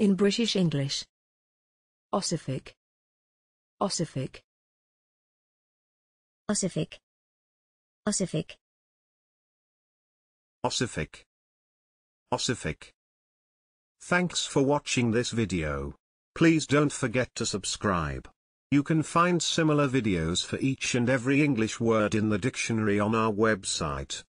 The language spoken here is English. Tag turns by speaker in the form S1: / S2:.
S1: in British English. Ossific. Ossific. Ossific. Ossific. Ossific. Ossific.
S2: Thanks for watching this video. Please don't forget to subscribe. You can find similar videos for each and every English word in the dictionary on our website.